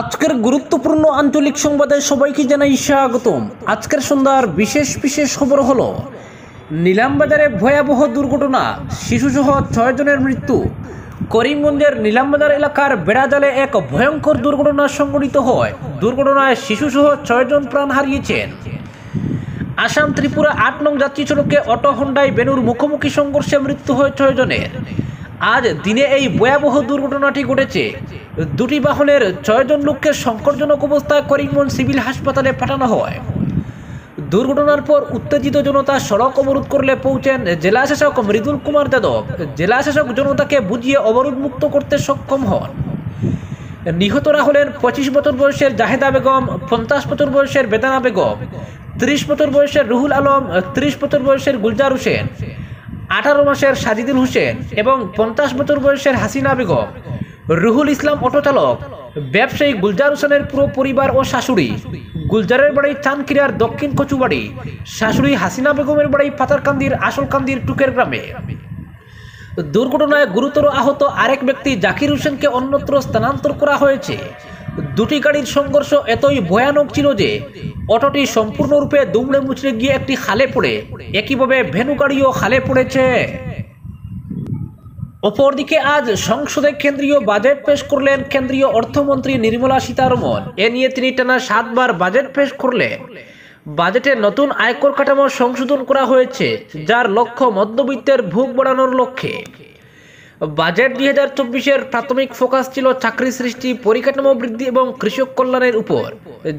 আজকের গুরুত্বপূর্ণ আঞ্চলিক সংবাদে সবাইকে জানাই স্বাগতম আজকের সন্ধ্যার বিশেষ বিশেষ খবর হল নিলামবাজারে ভয়াবহ দুর্ঘটনা শিশুসহ ছয়জনের মৃত্যু করিমগঞ্জের নিলামবাজার এলাকার বেড়াজালে এক ভয়ঙ্কর দুর্ঘটনা সংঘটিত হয় দুর্ঘটনায় শিশুসহ ছয়জন প্রাণ হারিয়েছেন আসাম ত্রিপুরা আট নং যাত্রী সড়কে অটো হন্ডায় বেনুর মুখোমুখি সংঘর্ষে মৃত্যু হয় ছয়জনের আজ দিনে এই ভয়াবহ দুর্ঘটনাটি ঘটেছে দুটি বাহনের ছয়জন লোককে সংকটজনক অবস্থায় করিমগঞ্জ সিভিল হাসপাতালে পাঠানো হয় দুর্ঘটনার পর উত্তেজিত জনতা সড়ক অবরোধ করলে পৌঁছেন জেলা শাসক মৃদুল কুমার যাদব জেলা শাসক জনতাকে বুঝিয়ে অবরোধ মুক্ত করতে সক্ষম হন নিহতরা হলেন পঁচিশ বছর বয়সের জাহেদা বেগম পঞ্চাশ বছর বয়সের বেদানা বেগম ত্রিশ বছর বয়সের রুহুল আলম ত্রিশ বছর বয়সের গুলজার হোসেন আঠারো মাসের সাজিদুল হোসেন এবং পঞ্চাশ বছর বয়সের হাসিনা বেগম রুহুল ইসলাম অটো চালক ব্যবসায়ী গুলজার হোসেনের পুরো পরিবার ও শাশুড়ি গুলজারের বাড়ি চানকিরার দক্ষিণ কচুবাড়ি শাশুড়ি হাসিনা বেগমের বাড়ি পাতারকান্দির আসলকান্দির টুকের গ্রামে দুর্ঘটনায় গুরুতর আহত আরেক ব্যক্তি জাকির হোসেনকে অন্যত্র স্থানান্তর করা হয়েছে দুটি গাড়ির সংঘর্ষ এতই ভয়ানক ছিল যে অটোটি সম্পূর্ণরূপে দুমড়ে মুচড়ে গিয়ে একটি খালে পড়ে একইভাবে ভেনু গাড়িও খালে পড়েছে অপরদিকে আজ সংসদে কেন্দ্রীয় বাজেট পেশ করলেন কেন্দ্রীয় অর্থমন্ত্রী নির্মলা সীতারমন এ নিয়ে তিনি টানা সাতবার বাজেট পেশ করলেন বাজেটে নতুন আয়কর কাঠামো সংশোধন করা হয়েছে যার লক্ষ্য মধ্যবিত্তের ভোগ বাড়ানোর লক্ষ্যে বাজেট দুই হাজার চব্বিশের প্রাথমিক ফোকাস ছিল চাকরি সৃষ্টি পরিকাঠামো বৃদ্ধি এবং কৃষক কল্যাণের উপর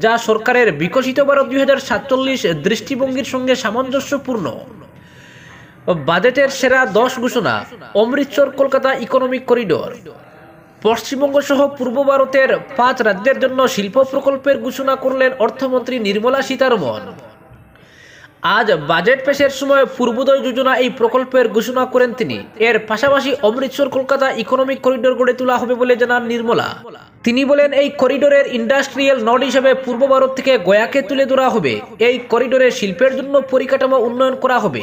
যা সরকারের বিকশিত ভারত দুই হাজার সাতচল্লিশ দৃষ্টিভঙ্গির সঙ্গে সামঞ্জস্যপূর্ণ বাজেটের সেরা দশ ঘোষণা অমৃতসর কলকাতা ইকোনমিক করিডোর পশ্চিমবঙ্গ সহ পূর্ব ভারতের পাঁচ রাজ্যের জন্য শিল্প প্রকল্পের ঘোষণা করলেন অর্থমন্ত্রী নির্মলা সীতারমন আজ বাজেট পেশের সময় পূর্বোদয় যোজনা এই প্রকল্পের ঘোষণা করেন তিনি এর পাশাপাশি অমৃতসর কলকাতা ইকোনমিক করিডোর গড়ে তোলা হবে বলে জানান নির্মলা তিনি বলেন এই করিডোরের ইন্ডাস্ট্রিয়াল নড হিসেবে পূর্ব ভারত থেকে গয়াকে তুলে ধরা হবে এই করিডোরে শিল্পের জন্য পরিকাঠামো উন্নয়ন করা হবে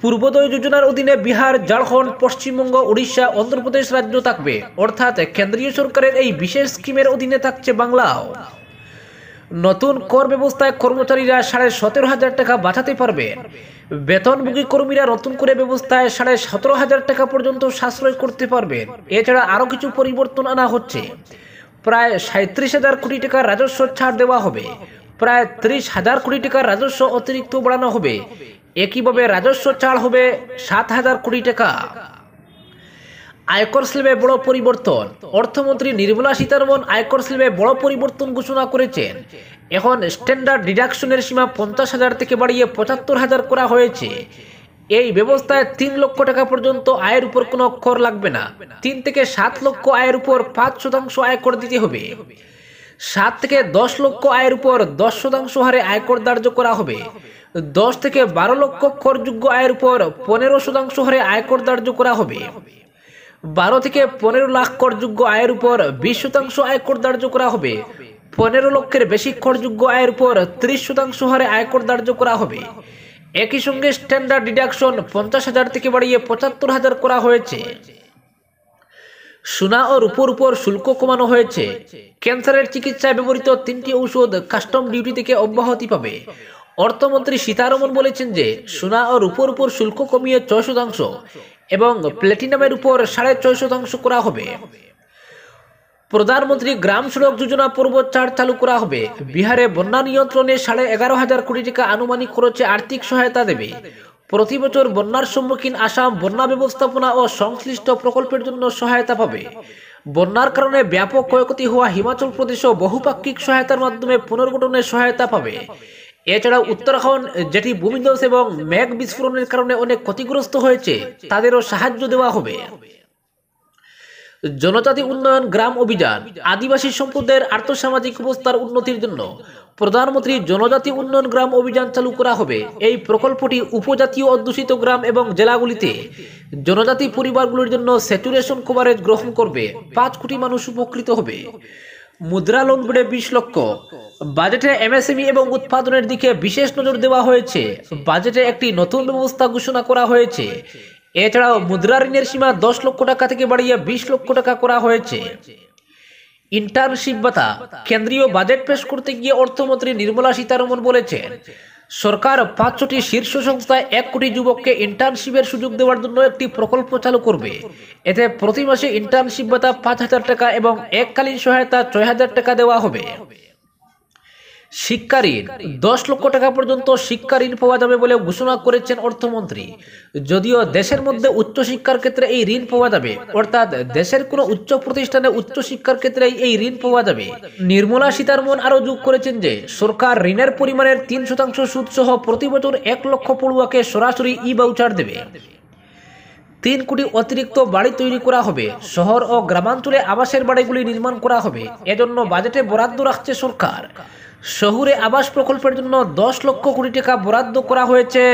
পূর্বোদয় যোজনার অধীনে বিহার ঝাড়খণ্ড পশ্চিমবঙ্গ উড়িষ্যা অন্ধ্রপ্রদেশ রাজ্য থাকবে অর্থাৎ কেন্দ্রীয় সরকারের এই বিশেষ স্কিমের অধীনে থাকছে বাংলাও নতুন কর ব্যবস্থায় কর্মচারীরা সাড়ে সতেরো হাজার টাকা বাঁচাতে পারবেন বেতনভোগী কর্মীরা নতুন করে ব্যবস্থায় সাড়ে সতেরো হাজার টাকা পর্যন্ত সাশ্রয় করতে পারবেন এছাড়া আরও কিছু পরিবর্তন আনা হচ্ছে প্রায় সাঁত্রিশ হাজার কোটি টাকার রাজস্ব ছাড় দেওয়া হবে প্রায় ত্রিশ হাজার কোটি টাকার রাজস্ব অতিরিক্ত বাড়ানো হবে একইভাবে রাজস্ব ছাড় হবে সাত হাজার কোটি টাকা আয়কর স্লেবে বড় পরিবর্তন অর্থমন্ত্রী নির্মলা সীতারমন আয়কর স্লেবে বড় পরিবর্তন ঘোষণা করেছেন এখন স্ট্যান্ডার্ড ডিডাকশনের সীমা পঞ্চাশ হাজার থেকে বাড়িয়ে পঁচাত্তর হাজার করা হয়েছে এই ব্যবস্থায় তিন লক্ষ টাকা পর্যন্ত আয়ের উপর কোনো কর লাগবে না তিন থেকে সাত লক্ষ আয়ের উপর পাঁচ শতাংশ আয়কর দিতে হবে সাত থেকে দশ লক্ষ আয়ের উপর দশ শতাংশ হারে আয়কর ধার্য করা হবে দশ থেকে বারো লক্ষ করযোগ্য আয়ের উপর পনেরো শতাংশ হারে আয়কর ধার্য করা হবে বারো থেকে পনেরো লাখ করযোগ্য আয়ের উপর বিশ শতাংশ আয়কর ধার্য করা হবে পনেরো লক্ষের বেশি করযোগ্য আয়ের উপর ত্রিশ শতাংশ হারে আয়কর ধার্য করা হবে একই সঙ্গে স্ট্যান্ডার্ড ডিডাকশন পঞ্চাশ হাজার থেকে বাড়িয়ে পঁচাত্তর হাজার করা হয়েছে সোনা ও রূপর উপর শুল্ক কমানো হয়েছে ক্যান্সারের চিকিৎসায় ব্যবহৃত তিনটি ঔষধ কাস্টম ডিউটি থেকে অব্যাহতি পাবে অর্থমন্ত্রী সীতারমন বলেছেন যে সোনা ও রূপোর উপর শুল্ক কমিয়ে ছয় শতাংশ এবং প্ল্যাটিনামের উপর সাড়ে ছয় শতাংশ করা হবে প্রধানমন্ত্রী গ্রাম সড়ক যোজনা পূর্ব চার চালু করা হবে বিহারে বন্যা নিয়ন্ত্রণে সাড়ে এগারো হাজার কোটি টাকা আনুমানিক খরচে আর্থিক সহায়তা দেবে প্রতি বছর বন্যার সম্মুখীন আসাম বন্যা ব্যবস্থাপনা ও সংশ্লিষ্ট প্রকল্পের জন্য সহায়তা পাবে বন্যার কারণে ব্যাপক ক্ষয়ক্ষতি হওয়া হিমাচল প্রদেশও বহুপাক্ষিক সহায়তার মাধ্যমে পুনর্গঠনে সহায়তা পাবে এছাড়া উত্তরাখণ্ড যেটি ভূমিধ্বস এবং ম্যাগ বিস্ফোরণের কারণে অনেক ক্ষতিগ্রস্ত হয়েছে তাদেরও সাহায্য দেওয়া হবে জনজাতি উন্নয়ন গ্রাম অভিযান আদিবাসী সম্প্রদায়ের আর্থসামাজিক অবস্থার উন্নতির জন্য প্রধানমন্ত্রী জনজাতি উন্নয়ন গ্রাম অভিযান চালু করা হবে এই প্রকল্পটি উপজাতীয় অধ্যুষিত গ্রাম এবং জেলাগুলিতে জনজাতি পরিবারগুলির জন্য স্যাচুরেশন কভারেজ গ্রহণ করবে পাঁচ কোটি মানুষ উপকৃত হবে মুদ্রা লোন বেড়ে বিশ লক্ষ বাজেটে এমএসএমই এবং উৎপাদনের দিকে বিশেষ নজর দেওয়া হয়েছে বাজেটে একটি নতুন ব্যবস্থা ঘোষণা করা হয়েছে এছাড়াও মুদ্রা ঋণের সীমা দশ লক্ষ টাকা থেকে বাড়িয়ে বিশ লক্ষ টাকা করা হয়েছে ইন্টার্নশিপ ভাতা কেন্দ্রীয় বাজেট পেশ করতে গিয়ে অর্থমন্ত্রী নির্মলা সীতারমন বলেছেন সরকার পাঁচটি শীর্ষ সংস্থায় এক কোটি যুবককে ইন্টার্নশিপের সুযোগ দেওয়ার জন্য একটি প্রকল্প চালু করবে এতে প্রতি মাসে ইন্টার্নশিপ ভাতা পাঁচ হাজার টাকা এবং এককালীন সহায়তা ছয় হাজার টাকা দেওয়া হবে শিক্ষা ঋণ দশ লক্ষ টাকা পর্যন্ত শিক্ষা ঋণ পাওয়া যাবে বলে ঘোষণা করেছেন অর্থমন্ত্রী যদিও দেশের মধ্যে উচ্চশিক্ষার ক্ষেত্রে এই ঋণ পাওয়া যাবে অর্থাৎ দেশের কোনো উচ্চ প্রতিষ্ঠানে উচ্চশিক্ষার ক্ষেত্রে এই ঋণ পাওয়া যাবে নির্মলা সীতারমন আরও যোগ করেছেন যে সরকার ঋণের পরিমাণের তিন শতাংশ সুদ সহ প্রতি বছর এক লক্ষ পড়ুয়াকে সরাসরি ই বাউচার দেবে তিন কোটি অতিরিক্ত বাড়ি তৈরি করা হবে শহর ও গ্রামাঞ্চলে আবাসের বাড়িগুলি নির্মাণ করা হবে এজন্য বাজেটে বরাদ্দ রাখছে সরকার শহুরে আবাস প্রকল্পের জন্য দশ লক্ষ কোটি টাকা বরাদ্দ করা হয়েছে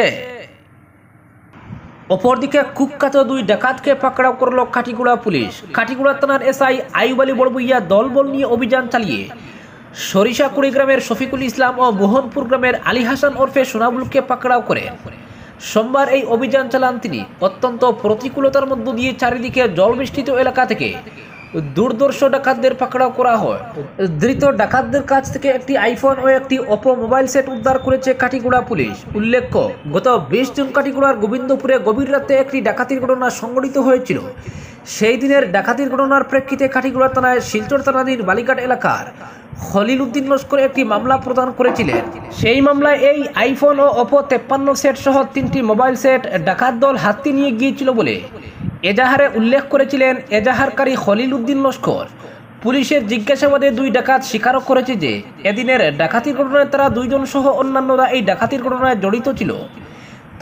অপরদিকে কুখ্যাত দুই ডাকাতকে পাকড়াও করল খাটিগুড়া পুলিশ খাটিগুড়া থানার এসআই আইব আলী বড়বুইয়া দলবল নিয়ে অভিযান চালিয়ে কুড়ি গ্রামের শফিকুল ইসলাম ও মোহনপুর গ্রামের আলী হাসান ওরফে সোনাবুলকে পাকড়াও করে সোমবার এই অভিযান চালান তিনি অত্যন্ত প্রতিকূলতার মধ্য দিয়ে চারিদিকে জলবৃষ্টিত এলাকা থেকে দুর্দর্শ ডাকাতদের পাকড়াও করা হয় ধৃত ডাকাতদের কাছ থেকে একটি আইফোন ও একটি অপো মোবাইল সেট উদ্ধার করেছে কাটিগুড়া পুলিশ উল্লেখ্য গত বিশ জুন কাটিগুড়ার গোবিন্দপুরে গভীর রাতে একটি ডাকাতির ঘটনা সংঘটিত হয়েছিল সেই দিনের ডাকাতির ঘটনার প্রেক্ষিতে কাটিগুড়া থানায় শিলচর থানাধীন বালিঘাট এলাকার হলিল উদ্দিন লস্কর একটি মামলা প্রদান করেছিলেন সেই মামলায় এই আইফোন ও অপো তেপ্পান্ন সেট সহ তিনটি মোবাইল সেট ডাকাত দল হাতে নিয়ে গিয়েছিল বলে এজাহারে উল্লেখ করেছিলেন এজাহারকারী খলিল উদ্দিন লস্কর পুলিশের জিজ্ঞাসাবাদে দুই ডাকাত স্বীকারও করেছে যে এদিনের ডাকাতির ঘটনায় তারা দুইজন সহ অন্যান্যরা এই ডাকাতির ঘটনায় জড়িত ছিল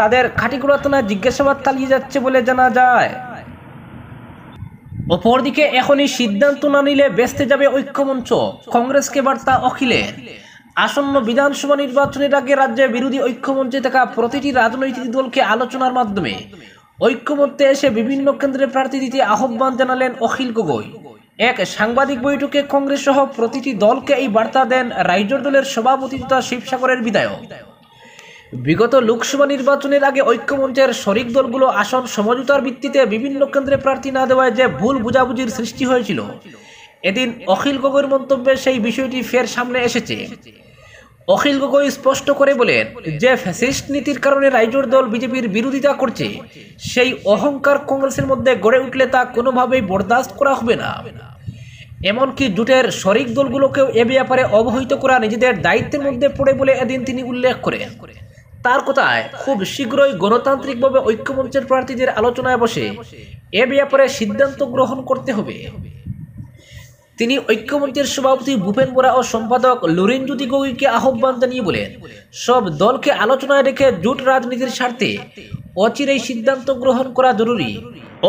তাদের খাটিগুড়া থানায় জিজ্ঞাসাবাদ চালিয়ে যাচ্ছে বলে জানা যায় অপরদিকে এখনই সিদ্ধান্ত না নিলে বেসতে যাবে ঐক্যমঞ্চ কংগ্রেসকে বার্তা অখিলের আসন্ন বিধানসভা নির্বাচনের আগে রাজ্যে বিরোধী ঐক্যমঞ্চে থাকা প্রতিটি রাজনৈতিক দলকে আলোচনার মাধ্যমে ঐক্যমত্যে এসে বিভিন্ন কেন্দ্রে প্রার্থী দিতে আহ্বান জানালেন অখিল গগৈ এক সাংবাদিক বৈঠকে কংগ্রেস সহ প্রতিটি দলকে এই বার্তা দেন রাইজর দলের সভাপতি তথা শিবসাগরের বিধায়ক বিগত লোকসভা নির্বাচনের আগে ঐক্যমঞ্চের শরিক দলগুলো আসন সমঝোতার ভিত্তিতে বিভিন্ন কেন্দ্রে প্রার্থী না দেওয়ায় যে ভুল বুঝাবুঝির সৃষ্টি হয়েছিল এদিন অখিল গগৈর মন্তব্যে সেই বিষয়টি ফের সামনে এসেছে অখিল গগৈ স্পষ্ট করে বলেন যে ফ্যাসিস্ট নীতির কারণে রাইজোর দল বিজেপির বিরোধিতা করছে সেই অহংকার কংগ্রেসের মধ্যে গড়ে উঠলে তা কোনোভাবেই বরদাস্ত করা হবে না এমনকি জোটের শরিক দলগুলোকেও এ ব্যাপারে অবহিত করা নিজেদের দায়িত্বের মধ্যে পড়ে বলে এদিন তিনি উল্লেখ করেন তার কথায় খুব শীঘ্রই গণতান্ত্রিকভাবে ঐক্যমঞ্চের প্রার্থীদের আলোচনায় বসে এ ব্যাপারে সিদ্ধান্ত গ্রহণ করতে হবে তিনি ঐক্যমঞ্চের সভাপতি ভূপেন বোরা ও সম্পাদক জ্যোতি গগৈকে আহ্বান জানিয়ে বলেন সব দলকে আলোচনায় রেখে জোট রাজনীতির স্বার্থে অচিরেই সিদ্ধান্ত গ্রহণ করা জরুরি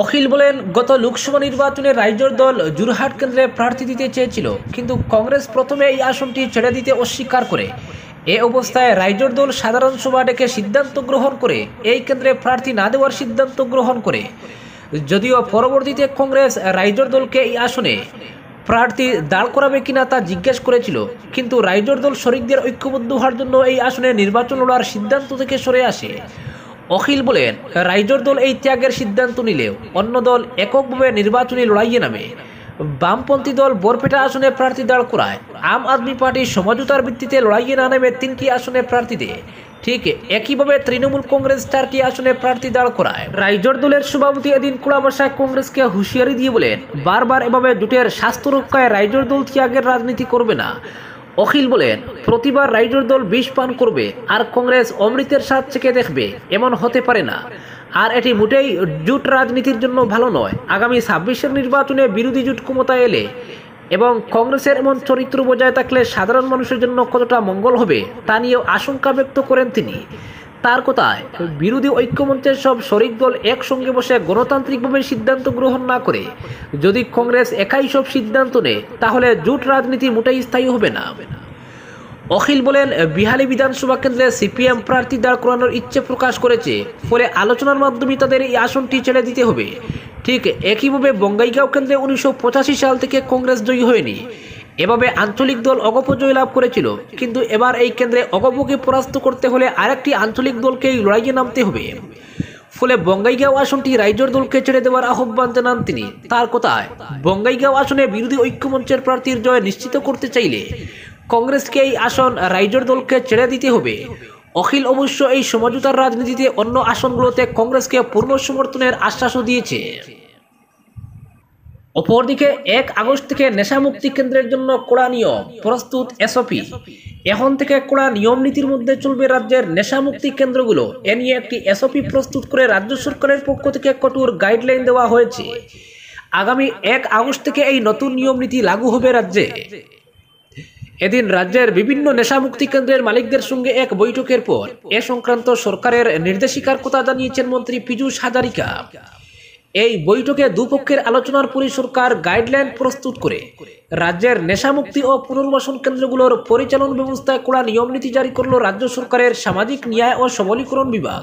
অখিল বলেন গত লোকসভা নির্বাচনে রাইজর দল জুরহাট কেন্দ্রে প্রার্থী দিতে চেয়েছিল কিন্তু কংগ্রেস প্রথমে এই আসনটি ছেড়ে দিতে অস্বীকার করে এ অবস্থায় রাইজর দল সাধারণ সভা ডেকে সিদ্ধান্ত গ্রহণ করে এই কেন্দ্রে প্রার্থী না দেওয়ার সিদ্ধান্ত গ্রহণ করে যদিও পরবর্তীতে কংগ্রেস রাইজর দলকে এই আসনে প্রার্থী দাঁড় করাবে কিনা তা জিজ্ঞেস করেছিল কিন্তু রাইজর দল শরিকদের ঐক্যবদ্ধ হওয়ার জন্য এই আসনে নির্বাচন লড়ার সিদ্ধান্ত থেকে সরে আসে অখিল বলেন রাইজর দল এই ত্যাগের সিদ্ধান্ত নিলেও অন্য দল এককভাবে নির্বাচনী লড়াইয়ে নামে বামপন্থী দল বরপেটা আসনে প্রার্থী দাঁড় করায় আম আদমি পার্টি সমঝোতার ভিত্তিতে লড়াইয়ে না নেমে তিনটি আসনে প্রার্থী ঠিক একইভাবে তৃণমূল কংগ্রেস চারটি আসনে প্রার্থী দাঁড় করায় রাইজর দলের সভাপতি এদিন কুড়াবাসায় কংগ্রেসকে হুঁশিয়ারি দিয়ে বলেন বারবার এভাবে জোটের স্বাস্থ্য রক্ষায় রাইজর দল ত্যাগের রাজনীতি করবে না অখিল বলেন প্রতিবার রাইজর দল বিষ পান করবে আর কংগ্রেস অমৃতের স্বাদ চেকে দেখবে এমন হতে পারে না আর এটি মোটেই জোট রাজনীতির জন্য ভালো নয় আগামী ছাব্বিশের নির্বাচনে বিরোধী জোট ক্ষমতায় এলে এবং কংগ্রেসের এমন চরিত্র বজায় থাকলে সাধারণ মানুষের জন্য কতটা মঙ্গল হবে তা নিয়েও আশঙ্কা ব্যক্ত করেন তিনি তার কথায় বিরোধী ঐক্যমঞ্চের সব শরিক দল একসঙ্গে বসে গণতান্ত্রিকভাবে সিদ্ধান্ত গ্রহণ না করে যদি কংগ্রেস একাই সব সিদ্ধান্ত নেয় তাহলে জোট রাজনীতি মোটাই স্থায়ী হবে না অখিল বলেন বিহালি বিধানসভা কেন্দ্রে সিপিএম প্রার্থী দাঁড় করানোর ইচ্ছে প্রকাশ করেছে ফলে আলোচনার মাধ্যমে তাদের এই আসনটি ছেড়ে দিতে হবে ঠিক একইভাবে বঙ্গাইগাঁও কেন্দ্রে উনিশশো সাল থেকে কংগ্রেস জয়ী হয়নি এভাবে আঞ্চলিক দল অগপ লাভ করেছিল কিন্তু এবার এই কেন্দ্রে অগপকে পরাস্ত করতে হলে আরেকটি আঞ্চলিক দলকেই লড়াইয়ে নামতে হবে ফলে বঙ্গাইগাঁও আসনটি রাইজর দলকে ছেড়ে দেওয়ার আহ্বান জানান তিনি তার কথায় বঙ্গাইগাঁও আসনে বিরোধী ঐক্যমঞ্চের প্রার্থীর জয় নিশ্চিত করতে চাইলে কংগ্রেসকে এই আসন রাইজর দলকে ছেড়ে দিতে হবে অখিল অবশ্য এই সমঝোতার রাজনীতিতে অন্য আসনগুলোতে কংগ্রেসকে পূর্ণ সমর্থনের আশ্বাসও দিয়েছে অপরদিকে এক আগস্ট থেকে নেশামুক্তি কেন্দ্রের জন্য কড়া নিয়ম প্রস্তুত এসওপি এখন থেকে কড়া নিয়ম নীতির মধ্যে চলবে রাজ্যের নেশামুক্তি কেন্দ্রগুলো এ নিয়ে একটি এসওপি প্রস্তুত করে রাজ্য সরকারের পক্ষ থেকে কঠোর গাইডলাইন দেওয়া হয়েছে আগামী এক আগস্ট থেকে এই নতুন নিয়ম নীতি লাগু হবে রাজ্যে এদিন রাজ্যের বিভিন্ন নেশামুক্তি কেন্দ্রের মালিকদের সঙ্গে এক বৈঠকের পর এ সংক্রান্ত সরকারের নির্দেশিকার কথা জানিয়েছেন মন্ত্রী পীযুষ হাজারিকা এই বৈঠকে দুপক্ষের আলোচনার পরই সরকার গাইডলাইন প্রস্তুত করে রাজ্যের নেশামুক্তি ও পুনর্বাসন কেন্দ্রগুলোর পরিচালন ব্যবস্থায় কড়া নিয়ম নীতি জারি করল রাজ্য সরকারের সামাজিক ন্যায় ও সবলীকরণ বিভাগ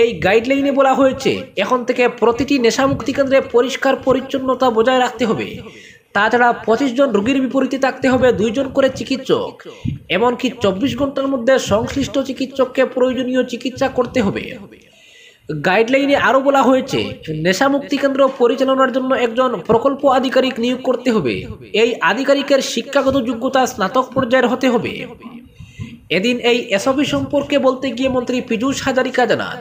এই গাইডলাইনে বলা হয়েছে এখন থেকে প্রতিটি নেশামুক্তি কেন্দ্রে পরিষ্কার পরিচ্ছন্নতা বজায় রাখতে হবে তাছাড়া পঁচিশ জন রোগীর বিপরীতে থাকতে হবে দুইজন করে চিকিৎসক এমনকি চব্বিশ ঘন্টার মধ্যে সংশ্লিষ্ট চিকিৎসককে প্রয়োজনীয় চিকিৎসা করতে হবে গাইডলাইনে আরও বলা হয়েছে নেশা মুক্তি কেন্দ্র পরিচালনার জন্য একজন প্রকল্প আধিকারিক নিয়োগ করতে হবে এই আধিকারিকের শিক্ষাগত যোগ্যতা স্নাতক পর্যায়ের হতে হবে এদিন এই এসবি সম্পর্কে বলতে গিয়ে মন্ত্রী পীযূষ হাজারিকা জানান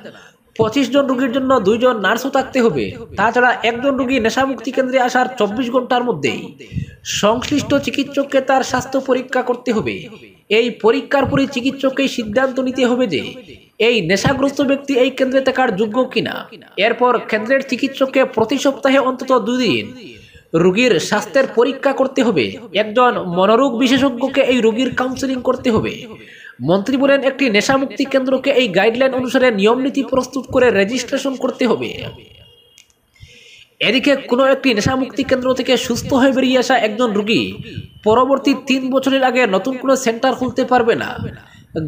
পঁচিশ জন রুগীর জন্য দুইজন নার্সও থাকতে হবে তাছাড়া একজন রুগী নেশামুক্তি কেন্দ্রে আসার চব্বিশ ঘন্টার মধ্যেই সংশ্লিষ্ট চিকিৎসককে তার স্বাস্থ্য পরীক্ষা করতে হবে এই পরীক্ষার পরে চিকিৎসককেই সিদ্ধান্ত নিতে হবে যে এই নেশাগ্রস্ত ব্যক্তি এই কেন্দ্রে থাকার যোগ্য কিনা এরপর কেন্দ্রের চিকিৎসককে প্রতি সপ্তাহে অন্তত দুদিন রুগীর স্বাস্থ্যের পরীক্ষা করতে হবে একজন মনোরোগ বিশেষজ্ঞকে এই রুগীর কাউন্সেলিং করতে হবে মন্ত্রী বলেন একটি নেশামুক্তি কেন্দ্রকে এই গাইডলাইন অনুসারে নিয়মনীতি প্রস্তুত করে রেজিস্ট্রেশন করতে হবে এদিকে কোনো একটি নেশামুক্তি কেন্দ্র থেকে সুস্থ হয়ে বেরিয়ে আসা একজন রুগী পরবর্তী তিন বছরের আগে নতুন কোনো সেন্টার খুলতে পারবে না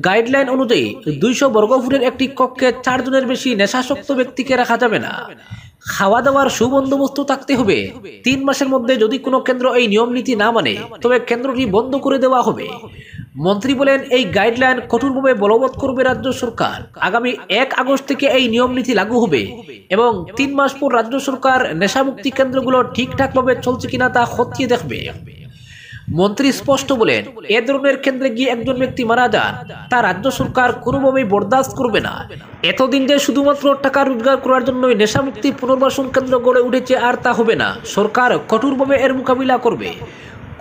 গাইডলাইন অনুযায়ী দুইশো বর্গফুটের একটি কক্ষে চারজনের বেশি নেশাসক্ত ব্যক্তিকে রাখা যাবে না খাওয়া দাওয়ার সুবন্দোবস্ত থাকতে হবে তিন মাসের মধ্যে যদি কোনো কেন্দ্র এই নিয়ম নীতি না মানে তবে কেন্দ্রটি বন্ধ করে দেওয়া হবে মন্ত্রী বলেন এই গাইডলাইন কঠোরভাবে বলবৎ করবে রাজ্য সরকার আগামী এক আগস্ট থেকে এই নিয়ম নীতি লাগু হবে এবং তিন মাস পর রাজ্য সরকার নেশামুক্তি কেন্দ্রগুলো ঠিকঠাকভাবে চলছে কিনা তা খতিয়ে দেখবে মন্ত্রী স্পষ্ট বলেন এ ধরনের কেন্দ্রে গিয়ে একজন ব্যক্তি মারা যান তা রাজ্য সরকার কোনোভাবেই বরদাস্ত করবে না এতদিন যে শুধুমাত্র টাকা রোজগার করার জন্যই নেশামুক্তি পুনর্বাসন কেন্দ্র গড়ে উঠেছে আর তা হবে না সরকার কঠোরভাবে এর মোকাবিলা করবে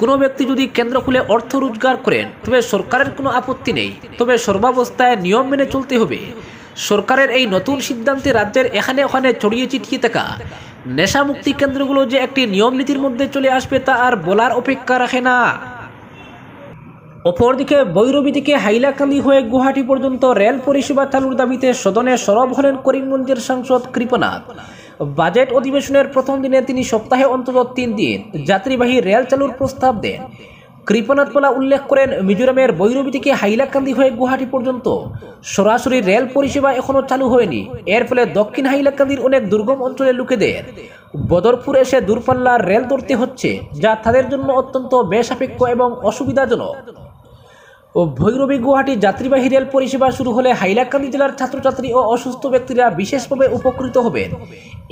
কোনো ব্যক্তি যদি কেন্দ্র খুলে অর্থ রোজগার করেন তবে সরকারের কোনো আপত্তি নেই তবে সর্বাবস্থায় নিয়ম মেনে চলতে হবে সরকারের এই নতুন সিদ্ধান্তে রাজ্যের এখানে ওখানে ছড়িয়ে চিটিয়ে থাকা মুক্তি কেন্দ্রগুলো যে একটি নিয়ম নীতির মধ্যে চলে আসবে তা আর বলার অপেক্ষা রাখে না অপরদিকে বৈরবী থেকে হাইলাকান্দি হয়ে গুয়াহাটি পর্যন্ত রেল পরিষেবা চালুর দাবিতে সদনে সরব হলেন করিমগঞ্জের সাংসদ কৃপনাথ বাজেট অধিবেশনের প্রথম দিনে তিনি সপ্তাহে অন্তত তিন দিন যাত্রীবাহী রেল চালুর প্রস্তাব দেন কৃপনাথমালা উল্লেখ করেন মিজোরামের বৈরবী থেকে হাইলাকান্দি হয়ে গুয়াহাটি পর্যন্ত সরাসরি রেল পরিষেবা এখনও চালু হয়নি এর ফলে দক্ষিণ হাইলাকান্দির অনেক দুর্গম অঞ্চলে লোকেদের বদরপুর এসে দূরপাল্লার রেল ধরতে হচ্ছে যা তাদের জন্য অত্যন্ত বেসাপেক্ষ এবং অসুবিধাজনক ভৈরবী গুয়াহাটি যাত্রীবাহী রেল পরিষেবা শুরু হলে হাইলাকান্দি জেলার ছাত্রছাত্রী ও অসুস্থ ব্যক্তিরা বিশেষভাবে উপকৃত হবেন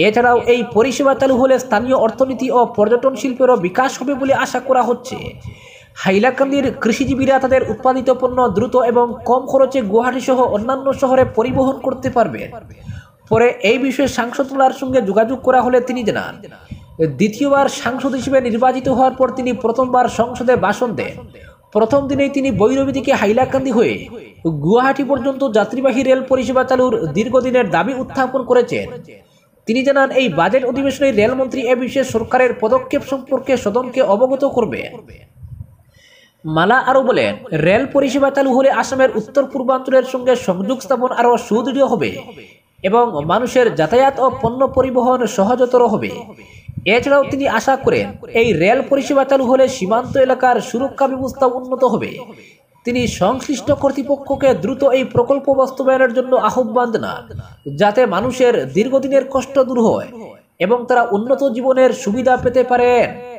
এছাড়াও এই পরিষেবা চালু হলে স্থানীয় অর্থনীতি ও পর্যটন শিল্পেরও বিকাশ হবে বলে আশা করা হচ্ছে হাইলাকান্দির কৃষিজীবীরা তাদের উৎপাদিত পণ্য দ্রুত এবং কম খরচে গুয়াহাটি সহ অন্যান্য শহরে পরিবহন করতে পারবে পরে এই বিষয়ে সাংসদ সঙ্গে যোগাযোগ করা হলে তিনি জানান দ্বিতীয়বার সাংসদ হিসেবে নির্বাচিত হওয়ার পর তিনি প্রথমবার সংসদে ভাষণ দেন প্রথম দিনেই তিনি বৈরবী থেকে হাইলাকান্দি হয়ে গুয়াহাটি পর্যন্ত যাত্রীবাহী রেল পরিষেবা চালুর দীর্ঘদিনের দাবি উত্থাপন করেছেন তিনি জানান এই বাজেট অধিবেশনে রেলমন্ত্রী এ বিষয়ে সরকারের পদক্ষেপ সম্পর্কে সদনকে অবগত করবে মালা আরও বলেন রেল পরিষেবা চালু হলে আসামের উত্তর পূর্বাঞ্চলের সঙ্গে সংযোগ স্থাপন আরও সুদৃঢ় হবে এবং মানুষের যাতায়াত ও পণ্য পরিবহন সহজতর হবে এছাড়াও তিনি আশা করেন এই রেল পরিষেবা চালু হলে সীমান্ত এলাকার সুরক্ষা ব্যবস্থা উন্নত হবে তিনি সংশ্লিষ্ট কর্তৃপক্ষকে দ্রুত এই প্রকল্প বাস্তবায়নের জন্য আহ্বান জানান যাতে মানুষের দীর্ঘদিনের কষ্ট দূর হয় এবং তারা উন্নত জীবনের সুবিধা পেতে পারেন